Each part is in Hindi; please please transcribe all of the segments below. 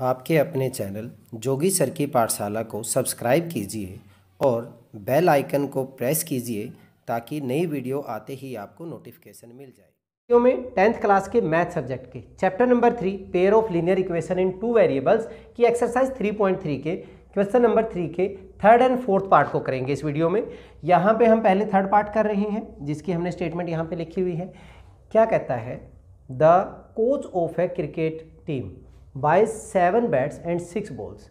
आपके अपने चैनल जोगी सर की पाठशाला को सब्सक्राइब कीजिए और बेल आइकन को प्रेस कीजिए ताकि नई वीडियो आते ही आपको नोटिफिकेशन मिल जाए वीडियो में टेंथ क्लास के मैथ सब्जेक्ट के chapter number three pair of linear equation in two variables की एक्सरसाइज थ्री पॉइंट थ्री के क्वेश्चन नंबर थ्री के थर्ड एंड फोर्थ पार्ट को करेंगे इस वीडियो में यहाँ पे हम पहले थर्ड पार्ट कर रहे हैं जिसकी हमने स्टेटमेंट यहाँ पे लिखी हुई है क्या कहता है the coach of a cricket team by seven bats and six balls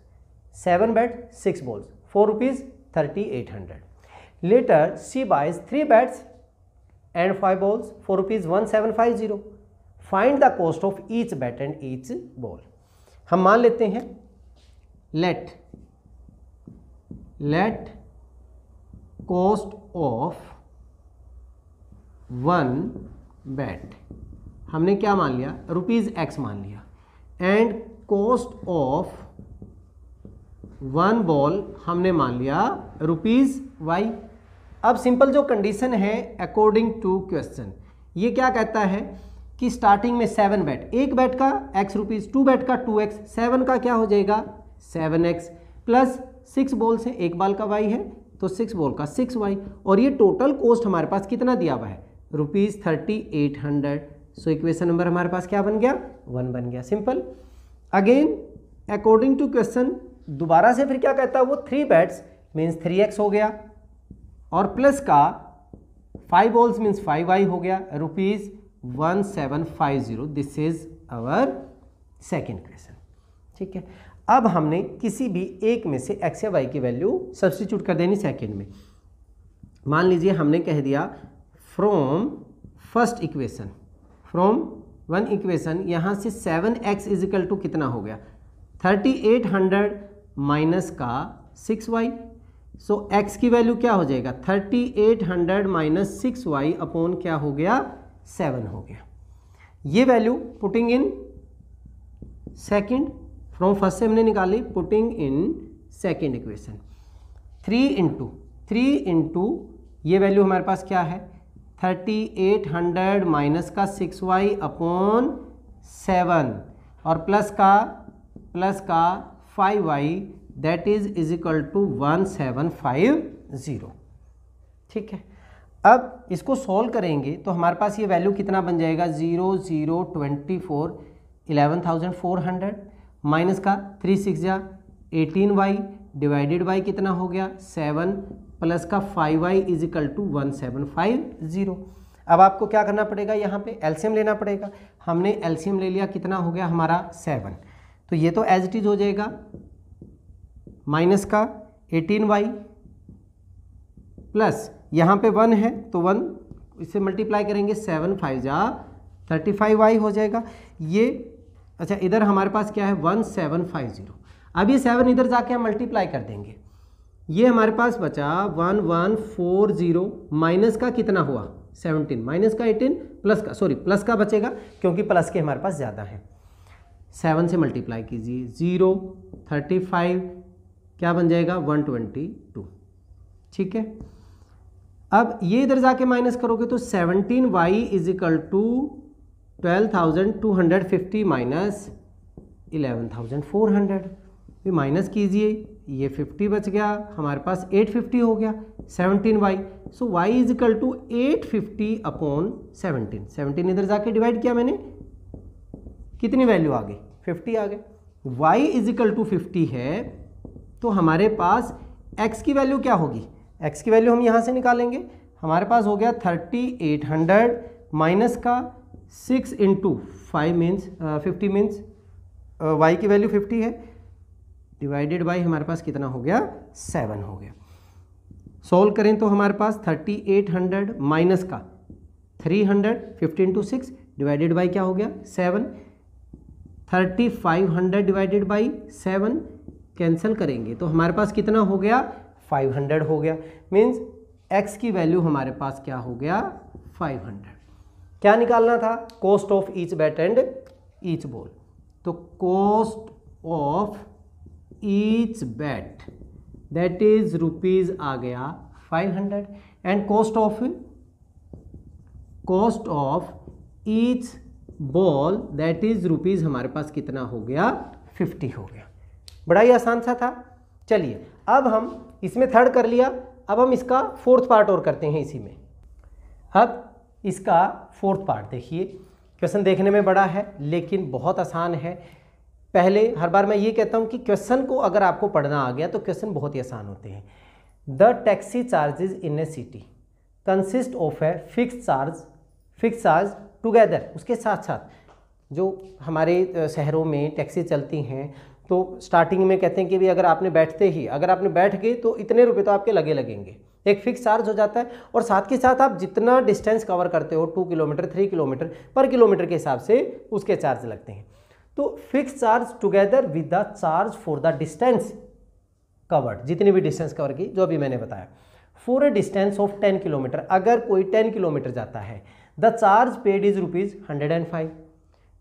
seven bat six balls for rupees thirty eight hundred later she buys three bats and five balls for rupees one seven five zero find the cost of each bat and each ball हम मान लेते हैं let let cost of one bat हमने क्या मान लिया रुपीज एक्स मान लिया and cost of one ball हमने मान लिया रुपीज वाई अब सिंपल जो कंडीशन है अकॉर्डिंग टू क्वेश्चन ये क्या कहता है कि स्टार्टिंग में सेवन बैट एक बैट का एक्स रुपीज टू बैट का टू एक्स सेवन का क्या हो जाएगा seven X plus six ball से एक बॉल का वाई है तो सिक्स बॉल का सिक्स वाई और ये टोटल कॉस्ट हमारे पास कितना दिया हुआ है rupees thirty eight hundred so equation number हमारे पास क्या बन गया वन बन गया simple again according to question दोबारा से फिर क्या कहता है वो three bats means three X हो गया और प्लस का five balls means five Y हो गया rupees one seven five zero this is our second question ठीक है अब हमने किसी भी एक में से एक्स या वाई की वैल्यू सब्सटीट्यूट कर देनी सेकेंड में मान लीजिए हमने कह दिया from first equation from one equation यहाँ से सेवन एक्स इजिकल टू कितना हो गया थर्टी एट हंड्रेड माइनस का सिक्स वाई सो एक्स की वैल्यू क्या हो जाएगा thirty eight hundred minus six Y upon क्या हो गया सेवन हो गया ये value putting in second from first से हमने निकाली putting in second equation three into three into ये वैल्यू हमारे पास क्या है थर्टी एट हंड्रेड माइनस का सिक्स वाई अपॉन सेवन और प्लस का प्लस का five Y that is is equal to one seven five zero ठीक है अब इसको सॉल्व करेंगे तो हमारे पास ये वैल्यू कितना बन जाएगा zero zero twenty four eleven thousand four hundred minus का थ्री सिक्स जा एटीन वाई डिवाइडेड बाई कितना हो गया सेवन प्लस का five Y is equal to one seven five zero अब आपको क्या करना पड़ेगा यहाँ पे एल्सियम लेना पड़ेगा हमने एल्शियम ले लिया कितना हो गया हमारा सेवन तो ये तो एज इट इज हो जाएगा माइनस का एटीन वाई प्लस यहाँ पे वन है तो वन इससे मल्टीप्लाई करेंगे सेवन फाइव जा थर्टी फाइव वाई हो जाएगा ये अच्छा इधर हमारे पास क्या है वन सेवन फाइव ज़ीरो अब ये सेवन इधर जाके हम मल्टीप्लाई कर देंगे ये हमारे पास बचा one one four zero minus का कितना हुआ सेवनटीन माइनस का एटीन प्लस का सॉरी प्लस का बचेगा क्योंकि प्लस के हमारे पास ज़्यादा है सेवन से मल्टीप्लाई कीजिए ज़ीरो थर्टी फाइव क्या बन जाएगा वन ट्वेंटी टू ठीक है अब ये इधर जाके माइनस करोगे तो seventeen Y is equal to twelve thousand two hundred fifty minus eleven thousand four hundred minus कीजिए ये 50 बच गया हमारे पास 850 हो गया 17 Y so Y is equal to eight fifty upon seventeen seventeen इधर जाके डिवाइड किया मैंने कितनी वैल्यू आ गई 50 आ गए y is equal to fifty है तो हमारे पास x की वैल्यू क्या होगी x की वैल्यू हम यहाँ से निकालेंगे हमारे पास हो गया थर्टी एट हंड्रेड माइनस का six into five means fifty means y की वैल्यू फिफ्टी है डिवाइडेड बाई हमारे पास कितना हो गया सेवन हो गया सॉल्व करें तो हमारे पास थर्टी एट हंड्रेड माइनस का three hundred fifteen two six divided by क्या हो गया seven thirty five hundred divided by seven cancel करेंगे तो हमारे पास कितना हो गया फाइव हंड्रेड हो गया मीन्स एक्स की वैल्यू हमारे पास क्या हो गया फाइव हंड्रेड क्या निकालना था cost of each bat and each ball तो cost of each bat that is rupees आ गया five hundred and cost of cost of each ball that is rupees हमारे पास कितना हो गया फिफ्टी हो गया बड़ा ही आसान सा था चलिए अब हम इसमें थर्ड कर लिया अब हम इसका फोर्थ पार्ट और करते हैं इसी में अब इसका फोर्थ पार्ट देखिए क्वेश्चन देखने में बड़ा है लेकिन बहुत आसान है पहले हर बार मैं ये कहता हूँ कि क्वेश्चन को अगर आपको पढ़ना आ गया तो क्वेश्चन बहुत ही आसान होते हैं the taxi charges in a city consist of a fix charge fix charge together उसके साथ साथ जो हमारे शहरों में टैक्सी चलती हैं तो स्टार्टिंग में कहते हैं कि भी अगर आपने बैठते ही अगर आपने बैठ गए तो इतने रुपए तो आपके लगे लगेंगे एक फिक्स चार्ज हो जाता है और साथ के साथ आप जितना डिस्टेंस कवर करते हो टू किलोमीटर थ्री किलोमीटर पर किलोमीटर के हिसाब से उसके चार्ज लगते हैं तो fix charge together with the charge for the distance covered जितनी भी डिस्टेंस कवर की जो अभी मैंने बताया for a distance of ten kilometre अगर कोई टेन किलोमीटर जाता है the charge paid is rupees hundred and five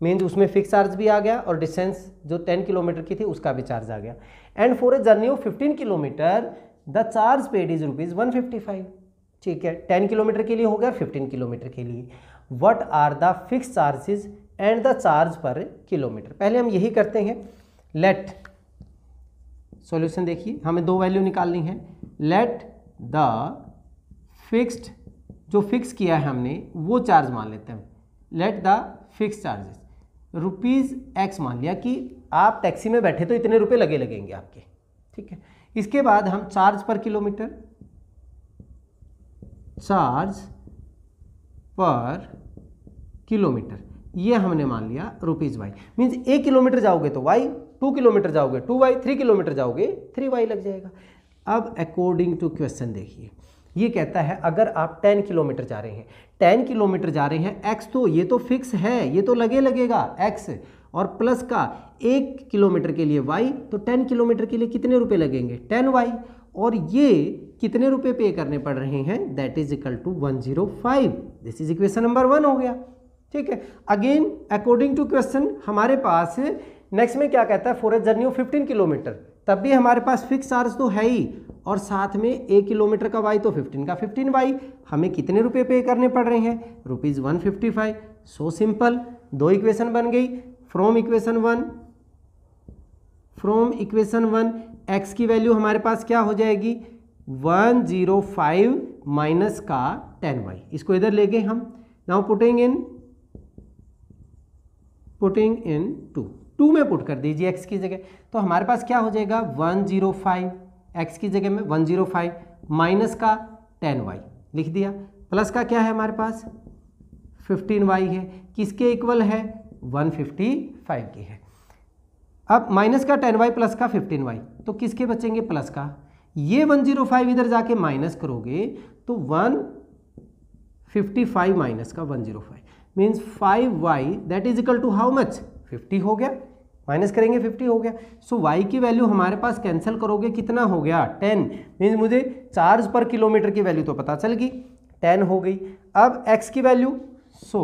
means उसमें फिक्स चार्ज भी आ गया और डिस्टेंस जो टेन किलोमीटर की थी उसका भी चार्ज आ गया and for a journey of fifteen kilometre the charge paid is rupees one fifty five ठीक है टेन किलोमीटर के लिए हो गया फिफ्टीन किलोमीटर के लिए what are the fix charges and the charge per kilometre पहले हम यही करते हैं लेट सॉल्यूशन देखिए हमें दो वैल्यू निकालनी है लेट द फिक्स्ड जो फिक्स किया है हमने वो चार्ज मान लेते हैं let the fix charges rupees x मान लिया कि आप टैक्सी में बैठे तो इतने रुपए लगे लगेंगे आपके ठीक है इसके बाद हम charge per kilometre charge per kilometre ये हमने मान लिया रुपीज़ वाई मीन्स एक किलोमीटर जाओगे तो वाई टू किलोमीटर जाओगे टू वाई थ्री किलोमीटर जाओगे थ्री वाई लग जाएगा अब अकॉर्डिंग टू क्वेश्चन देखिए ये कहता है अगर आप टेन किलोमीटर जा रहे हैं टेन किलोमीटर जा रहे हैं एक्स तो ये तो फिक्स है ये तो लगे लगेगा एक्स और प्लस का एक किलोमीटर के लिए वाई तो टेन किलोमीटर के लिए कितने रुपये लगेंगे टेन वाई और ये कितने रुपए पे करने पड़ रहे हैं that is equal to one zero five this is equation number one हो गया ठीक है अगेन अकॉर्डिंग टू क्वेश्चन हमारे पास नेक्स्ट में क्या कहता है for a journey of fifteen kilometre तब भी हमारे पास फिक्स चार्ज तो है ही और साथ में एक किलोमीटर का वाई तो फिफ्टीन का फिफ्टीन वाई हमें कितने रुपए पे करने पड़ रहे हैं rupees one fifty five so simple दो इक्वेशन बन गई from equation one from equation one x की वैल्यू हमारे पास क्या हो जाएगी वन जीरो फाइव माइनस का टेन वाई इसको इधर ले गए हम now putting in putting in two two में पुट कर दीजिए एक्स की जगह तो हमारे पास क्या हो जाएगा वन जीरो फाइव एक्स की जगह में वन जीरो फाइव माइनस का टेन वाई लिख दिया प्लस का क्या है हमारे पास फिफ्टीन वाई है किसके इक्वल है वन फिफ्टी फाइव की है अब माइनस का टेन वाई प्लस का फिफ्टीन वाई तो किसके बचेंगे प्लस का ये वन जीरो फाइव इधर जाके माइनस करोगे तो वन फिफ्टी फाइव माइनस का one zero five means five Y that is equal to how much fifty हो गया माइनस करेंगे फिफ्टी हो गया सो so, वाई की वैल्यू हमारे पास कैंसिल करोगे कितना हो गया टेन मीन्स मुझे चार्ज पर किलोमीटर की वैल्यू तो पता चल गई टेन हो गई अब एक्स की value so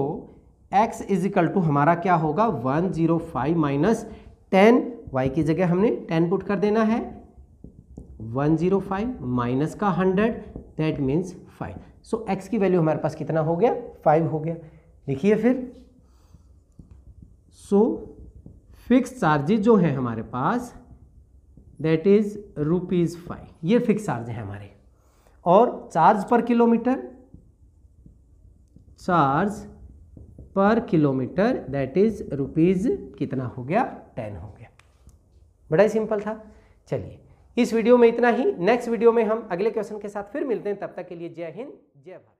x is equal to हमारा क्या होगा one zero five minus ten y की जगह हमने टेन पुट कर देना है वन जीरो फाइव माइनस का hundred that means five so x की वैल्यू हमारे पास कितना हो गया फाइव हो गया लिखिए फिर सो फिक्स चार्जेज जो है हमारे पास दैट इज रुपीज़ फाइव ये फिक्स चार्ज है हमारे और charge per kilometre charge per kilometre that is rupees कितना हो गया टेन हो गया बड़ा ही सिंपल था चलिए इस वीडियो में इतना ही नेक्स्ट वीडियो में हम अगले क्वेश्चन के साथ फिर मिलते हैं तब तक के लिए जय हिंद जय भारत